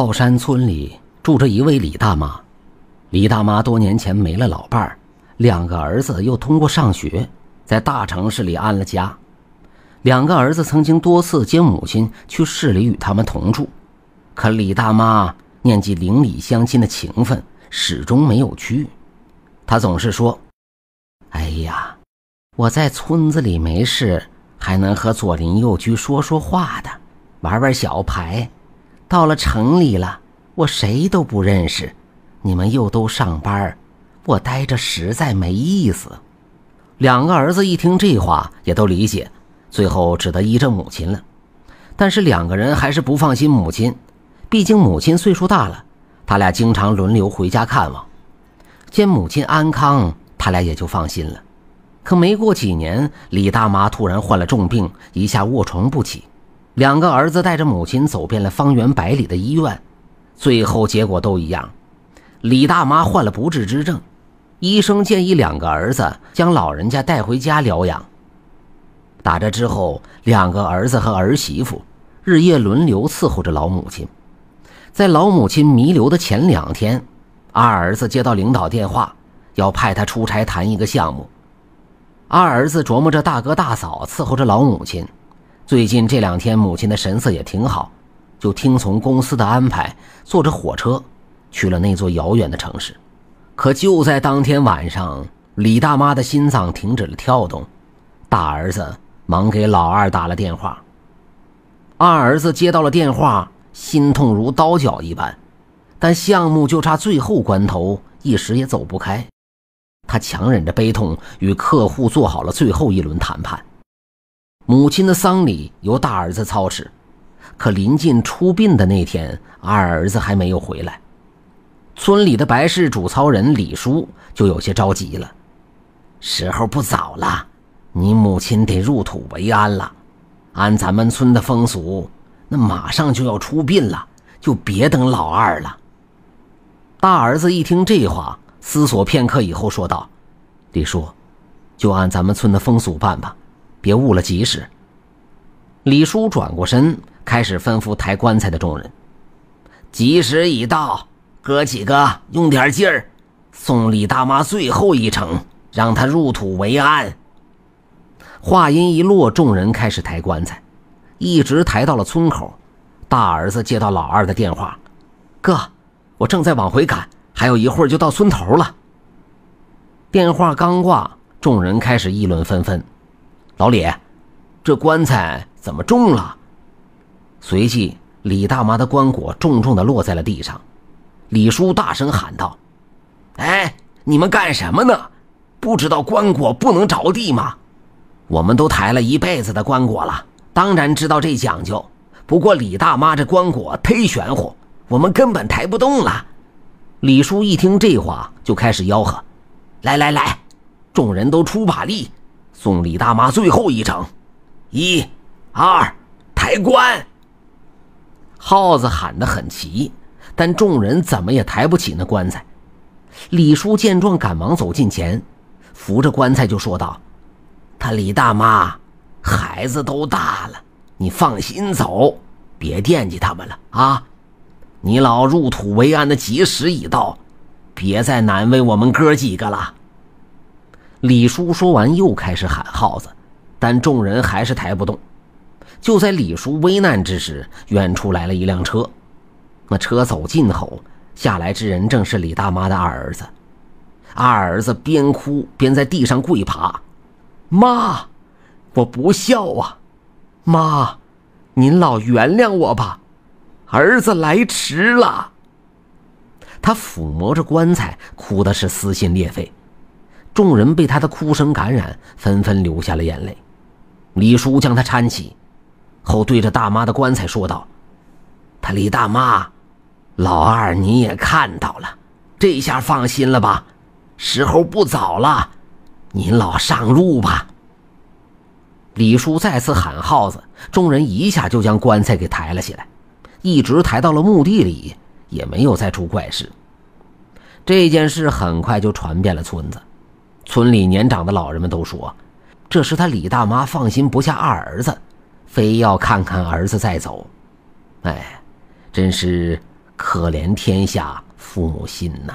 靠山村里住着一位李大妈。李大妈多年前没了老伴儿，两个儿子又通过上学在大城市里安了家。两个儿子曾经多次接母亲去市里与他们同住，可李大妈念及邻里乡亲的情分，始终没有去。她总是说：“哎呀，我在村子里没事，还能和左邻右居说说话的，玩玩小牌。”到了城里了，我谁都不认识，你们又都上班我待着实在没意思。两个儿子一听这话，也都理解，最后只得依着母亲了。但是两个人还是不放心母亲，毕竟母亲岁数大了，他俩经常轮流回家看望，见母亲安康，他俩也就放心了。可没过几年，李大妈突然患了重病，一下卧床不起。两个儿子带着母亲走遍了方圆百里的医院，最后结果都一样。李大妈患了不治之症，医生建议两个儿子将老人家带回家疗养。打这之后，两个儿子和儿媳妇日夜轮流伺候着老母亲。在老母亲弥留的前两天，二儿子接到领导电话，要派他出差谈一个项目。二儿子琢磨着，大哥大嫂伺候着老母亲。最近这两天，母亲的神色也挺好，就听从公司的安排，坐着火车去了那座遥远的城市。可就在当天晚上，李大妈的心脏停止了跳动。大儿子忙给老二打了电话，二儿子接到了电话，心痛如刀绞一般。但项目就差最后关头，一时也走不开。他强忍着悲痛，与客户做好了最后一轮谈判。母亲的丧礼由大儿子操持，可临近出殡的那天，二儿子还没有回来，村里的白事主操人李叔就有些着急了。时候不早了，你母亲得入土为安了。按咱们村的风俗，那马上就要出殡了，就别等老二了。大儿子一听这话，思索片刻以后说道：“李叔，就按咱们村的风俗办吧。”别误了吉时。李叔转过身，开始吩咐抬棺材的众人：“吉时已到，哥几个用点劲儿，送李大妈最后一程，让她入土为安。”话音一落，众人开始抬棺材，一直抬到了村口。大儿子接到老二的电话：“哥，我正在往回赶，还有一会儿就到村头了。”电话刚挂，众人开始议论纷纷。老李，这棺材怎么重了？随即，李大妈的棺椁重重的落在了地上。李叔大声喊道：“哎，你们干什么呢？不知道棺椁不能着地吗？我们都抬了一辈子的棺椁了，当然知道这讲究。不过李大妈这棺椁忒玄乎，我们根本抬不动了。”李叔一听这话，就开始吆喝：“来来来，众人都出把力！”送李大妈最后一程，一、二，抬棺。耗子喊的很齐，但众人怎么也抬不起那棺材。李叔见状，赶忙走近前，扶着棺材就说道：“他李大妈，孩子都大了，你放心走，别惦记他们了啊！你老入土为安的吉时已到，别再难为我们哥几个了。”李叔说完，又开始喊号子，但众人还是抬不动。就在李叔危难之时，远处来了一辆车。那车走近后，下来之人正是李大妈的二儿子。二儿子边哭边在地上跪爬：“妈，我不孝啊！妈，您老原谅我吧，儿子来迟了。”他抚摸着棺材，哭的是撕心裂肺。众人被他的哭声感染，纷纷流下了眼泪。李叔将他搀起，后对着大妈的棺材说道：“他李大妈，老二你也看到了，这下放心了吧？时候不早了，您老上路吧。”李叔再次喊号子，众人一下就将棺材给抬了起来，一直抬到了墓地里，也没有再出怪事。这件事很快就传遍了村子。村里年长的老人们都说，这是他李大妈放心不下二儿子，非要看看儿子再走。哎，真是可怜天下父母心呐。